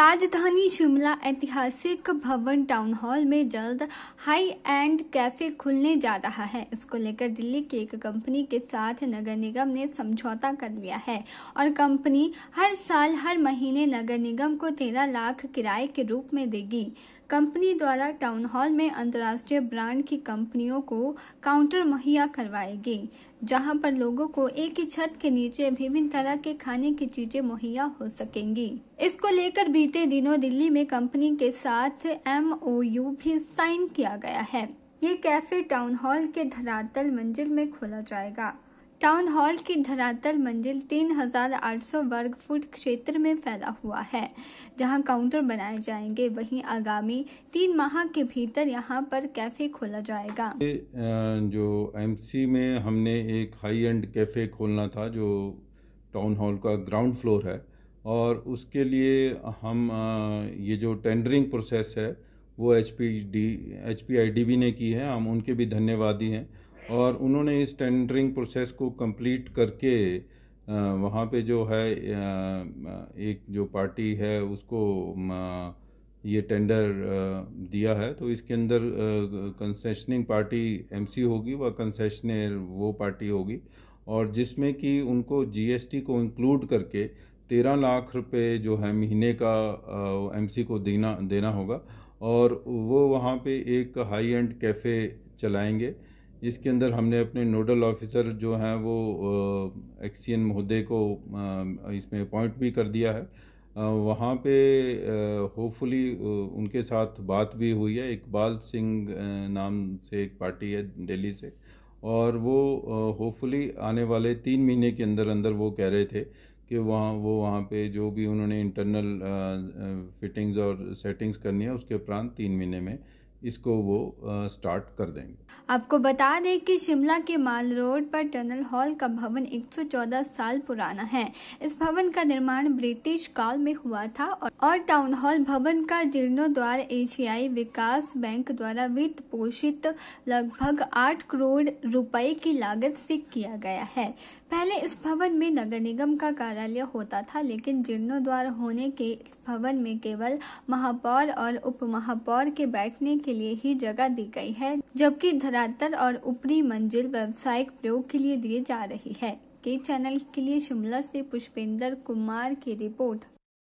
राजधानी शिमला ऐतिहासिक भवन टाउन हॉल में जल्द हाई एंड कैफे खुलने जा रहा है इसको लेकर दिल्ली की एक कंपनी के साथ नगर निगम ने समझौता कर लिया है और कंपनी हर साल हर महीने नगर निगम को तेरह लाख किराए के रूप में देगी कंपनी द्वारा टाउन हॉल में अंतर्राष्ट्रीय ब्रांड की कंपनियों को काउंटर मुहैया करवाएगी जहां पर लोगों को एक ही छत के नीचे विभिन्न तरह के खाने की चीजें मुहैया हो सकेंगी इसको लेकर बीच बीते दिनों दिल्ली में कंपनी के साथ एमओयू भी साइन किया गया है ये कैफे टाउन हॉल के धरातल मंजिल में खोला जाएगा टाउन हॉल की धरातल मंजिल 3,800 वर्ग फुट क्षेत्र में फैला हुआ है जहां काउंटर बनाए जाएंगे वहीं आगामी तीन माह के भीतर यहां पर कैफे खोला जाएगा जो एमसी में हमने एक हाई एंड कैफे खोलना था जो टाउन हॉल का ग्राउंड फ्लोर है और उसके लिए हम ये जो टेंडरिंग प्रोसेस है वो H P D H P I D B ने की है हम उनके भी धन्यवादी हैं और उन्होंने इस टेंडरिंग प्रोसेस को कंप्लीट करके वहाँ पे जो है एक जो पार्टी है उसको ये टेंडर दिया है तो इसके अंदर कंसेशनिंग पार्टी एमसी होगी व कंसेशनर वो पार्टी होगी और जिसमें कि उनको जीएसटी को इंक्लूड करके तेरह लाख रुपए जो है महीने का एमसी को देना देना होगा और वो वहाँ पे एक हाई एंड कैफ़े चलाएंगे इसके अंदर हमने अपने नोडल ऑफिसर जो हैं वो एक्सीन महोदय को इसमें अपॉइंट भी कर दिया है वहाँ पे होपफुली उनके साथ बात भी हुई है इकबाल सिंह नाम से एक पार्टी है दिल्ली से और वो होपफुली आने वाले तीन महीने के अंदर अंदर वो कह रहे थे कि वहाँ वो वहाँ पे जो भी उन्होंने इंटरनल फिटिंग्स और सेटिंग्स करनी है उसके उपरान्त तीन महीने में इसको वो स्टार्ट कर देंगे आपको बता दें कि शिमला के माल रोड पर टनल हॉल का भवन 114 साल पुराना है इस भवन का निर्माण ब्रिटिश काल में हुआ था और टाउन हॉल भवन का जीर्णोद्वार एशियाई विकास बैंक द्वारा वित्त पोषित लगभग 8 करोड़ रुपए की लागत से किया गया है पहले इस भवन में नगर निगम का कार्यालय होता था लेकिन जीर्णोद्वार होने के इस भवन में केवल महापौर और उप महापौर के बैठने के के लिए ही जगह दी गई है जबकि धरातल और ऊपरी मंजिल व्यावसायिक प्रयोग के लिए दी जा रही है के चैनल के लिए शिमला से पुष्पेंद्र कुमार की रिपोर्ट